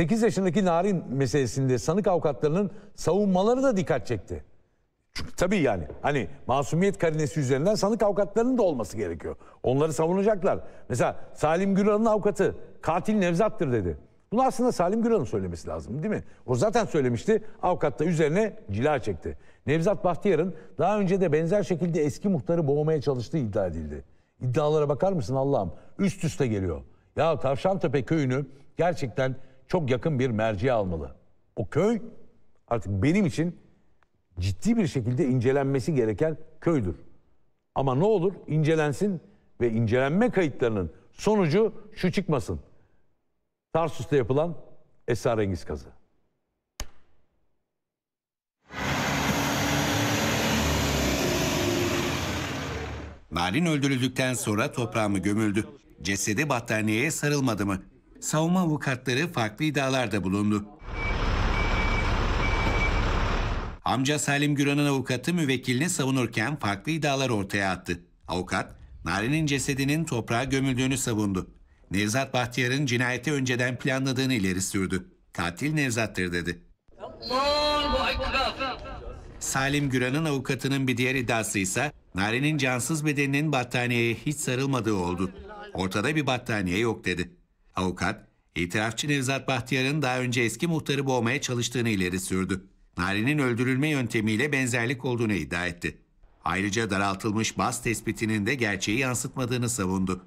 8 yaşındaki Narin meselesinde sanık avukatlarının savunmaları da dikkat çekti. Çünkü tabii yani hani masumiyet karinesi üzerinden sanık avukatlarının da olması gerekiyor. Onları savunacaklar. Mesela Salim Güral'ın avukatı katil Nevzat'tır dedi. Bunu aslında Salim Güral'ın söylemesi lazım değil mi? O zaten söylemişti. Avukat da üzerine cila çekti. Nevzat Bahtiyar'ın daha önce de benzer şekilde eski muhtarı boğmaya çalıştığı iddia edildi. İddialara bakar mısın Allah'ım? Üst üste geliyor. Ya Tavşantepe köyünü gerçekten çok yakın bir merci almalı. O köy artık benim için ciddi bir şekilde incelenmesi gereken köydür. Ama ne olur incelensin ve incelenme kayıtlarının sonucu şu çıkmasın. Tarsus'ta yapılan esrarengiz kazı. Narin öldürüldükten sonra toprağı mı gömüldü? Cesedi battaniyeye sarılmadı mı? savunma avukatları farklı iddialarda bulundu. Amca Salim Güran'ın avukatı müvekkilini savunurken farklı iddialar ortaya attı. Avukat, Nari'nin cesedinin toprağa gömüldüğünü savundu. Nevzat Bahtiyar'ın cinayeti önceden planladığını ileri sürdü. Katil Nevzat'tır dedi. Salim Güran'ın avukatının bir diğer iddiası ise Nari'nin cansız bedeninin battaniyeye hiç sarılmadığı oldu. Ortada bir battaniye yok dedi. Avukat, itirafçı Nevzat Bahtiyar'ın daha önce eski muhtarı boğmaya çalıştığını ileri sürdü. Nari'nin öldürülme yöntemiyle benzerlik olduğunu iddia etti. Ayrıca daraltılmış bas tespitinin de gerçeği yansıtmadığını savundu.